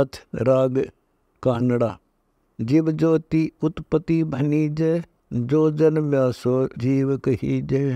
अथ राग कानड़ा जीव ज्योति उत्पत्ति भनीज जो जन व्यासो जीव कही जय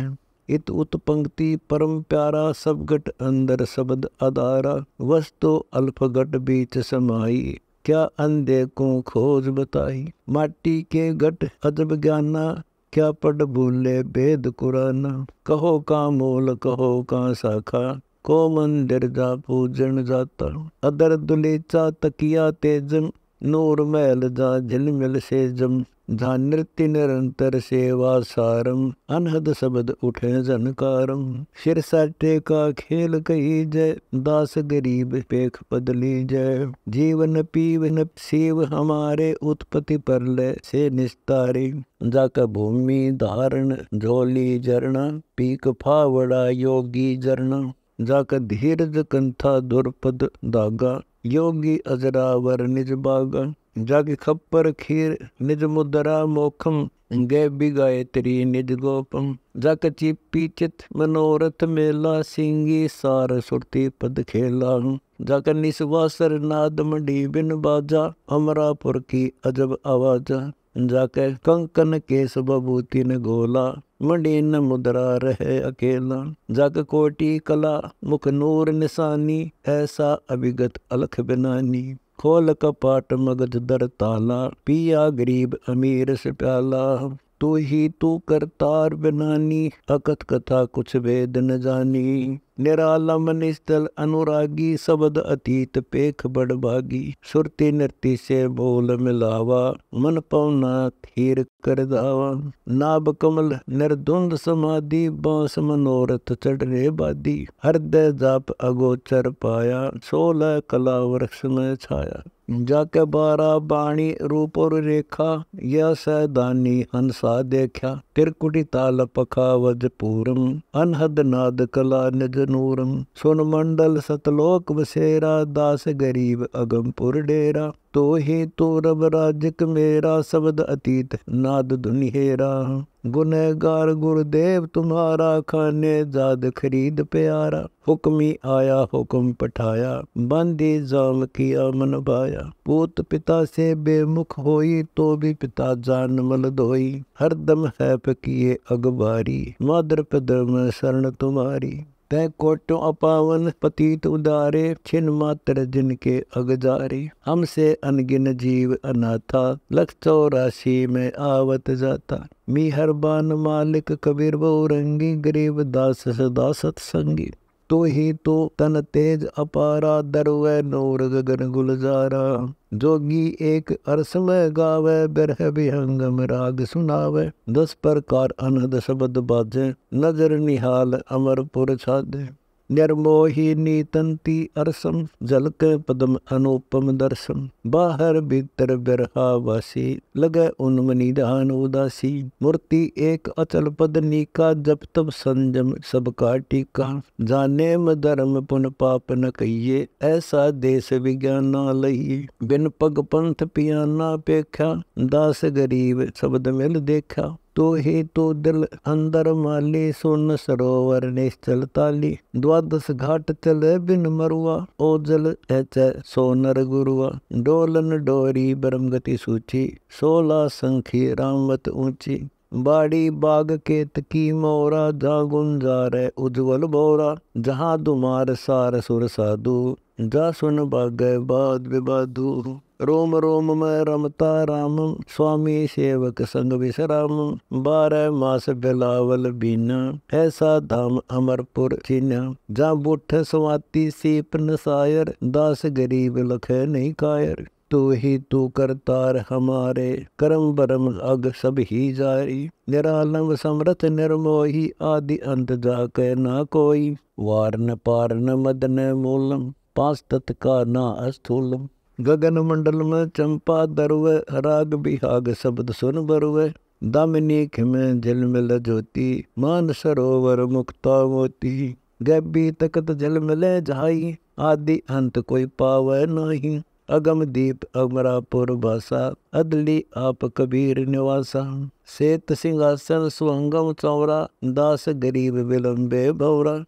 इत उत्पंक्ति परम प्यारा सब गट अंदर शब्द अदारा वस्तु अल्प गट बीच समाई क्या अंधे को खोज बताई माटी के गट अजब ज्ञाना क्या पट भूले भेद कुराना कहो का मोल कहो का शाखा को मंदिर जा पूजन जाता अदर दुलेचा तकिया तेजन नूर मैल जा झिलमिल से जम जा नृत्य निरंतर सेवा सारम अनहद शब्द उठे जनकारम सिर साटे का खेल कही जय दास गरीब पेख बदली जय जीवन पीवन शिव हमारे उत्पत्ति पर ले से निस्तारी जाक भूमि धारण झोली झरना पीक फावड़ा योगी झरना जाक धीरज कंथा दुर्पद दागा योगी अजरावर निज बागा जाके खप्पर खीर निज मुद्रा मोखम गय बिगायत्री निज गोपम जक चिपी चित मनोरथ मेला सिंगी सार सुरती पद खेला जाक निस्वासर नाद मंडी बिन बाजा अमरापुर की अजब आवाजा जाके कंकन केस बबूती ने गोला मंडीन मुद्रा रहे अकेला जग कोटि कला मुख नूर निशानी ऐसा अभिगत अलख बिनानी खोल कपाट मगध दर ताला पिया गरीब अमीर से प्याला तू ही तू करतार बनानी अकथ कथा कुछ वेद न जानी ਨਿਰਾਲਮ ਨਿਸਤਲ ਅਨੁਰਾਗੀ ਸ਼ਬਦ ਅਤੀਤ ਪੇਖ ਬੜਭਾਗੀ ਸੁਰਤੀ ਨਿਰਤੀ ਸੇ ਬੋਲ ਮਿਲਾਵਾ ਮਨ ਪਉਨਾ ਥੀਰ ਕਰਦਾਵਾ ਨਾਬ ਕਮਲ ਨਿਰਦੁੰਦ ਸਮਾਧੀ ਬਾਸ ਮਨੋਰਥ ਚੜਨੇ ਬਾਦੀ ਹਰਦੈ ਜਾਪ ਅਗੋਚਰ ਪਾਇਆ ਸੋਲ ਕਲਾ ਵਰਖਸ ਮੈਂ ਛਾਇਆ ਜਾ ਕੇ ਬਾਰਾ ਬਾਣੀ ਰੂਪ ਔਰ ਰੇਖਾ ਯਾ ਸਦਾਨੀ ਹੰਸਾ ਦੇਖਿਆ ਤਿਰਕੁਟੀ ਤਾਲ ਪਖਾ ਵਜ ਪੂਰਮ ਅਨਹਦ ਨਾਦ ਕਲਾ ਨਿਜ नूरम सुन मंडल सतलोक बसेरा दास गरीब ਅਗਮਪੁਰ ਡੇਰਾ तो ही ਰਬ ਰਾਜਕ ਮੇਰਾ ਸ਼ਬਦ ਅਤੀਤ ਨਾਦ ਦੁਨਿਹੇਰਾ गुनहगार गुरुदेव तुम्हारा खाने जाद खरीद प्यारा हुक्मी आया हुक्म पठाया बंदी जाल किया मन भाया पूत पिता से बेमुख होई तो भी पिता जान मल धोई हरदम है किए अगबारी मादर पदर में शरण तुम्हारी तय कोटो अपावन पतित उदारे छिन मात्र जिनके अगजारे हमसे अनगिन जीव अनाथा लख चौरासी में आवत जाता मी बान मालिक कबीर बहुरंगी गरीब दास सदा सत्संगी तो ही तो तन तेज अपारा दरवे नोर गगन गुलजारा जोगी एक अरस में गावे बिरह विहंगम राग सुनावे दस प्रकार अनद शब्द बाजे नजर निहाल अमर अमरपुर छादे निर्मोहिनी तंती अरसम झलक पदम अनुपम दर्शन बाहर भीतर बिरहा वासी लग उन्मनी दहान उदासी मूर्ति एक अचल पद नीका जप तब संजम सबका टीका जाने म धर्म पुन पाप न कहिए ऐसा देश विज्ञान लइए बिन पग पंथ पियाना पेख्या दास गरीब शब्द मिल देखा तो हेतु तो दिल अंदर माली सुन सरोवर निश्चल ताली द्वादश घाट चल बिन मरुआ ओजल ऐच सोनर गुरुआ डोलन डोरी ब्रह्मगति सूची सोला संखी रामवत ऊंची बाड़ी बाग केत की मोरा जा गुंजार उज्जवल बोरा जहाँ दुमार सार सुर साधु जा सुन बाग बाद विबाधू रोम रोम मैं रमता राम स्वामी सेवक संग विश्राम बारह मास बिलावल बीना ऐसा धाम अमरपुर चीना जा बुठ स्वाति सीप नसायर दास गरीब लख नहीं कायर तू ही तू करतार हमारे करम बरम अग सब ही जारी निरालम समरथ निर्मोही आदि अंत जाक न कोई वार न पार न मद न मूलम पास तत्का ना अस्थूलम गगनमंडल में चंपा दरुव राग बिहाग शब्द सुन बरुव दामिनी खिमें झिलमिल ज्योति मान सरोवर मुक्ता मोती गैबी तकत जल मिले जहाई आदि अंत कोई पाव नहीं अगम दीप अमरापुर भाषा अदली आप कबीर निवासा सेत सिंहासन सुहंगम चौरा दास गरीब विलंबे भौरा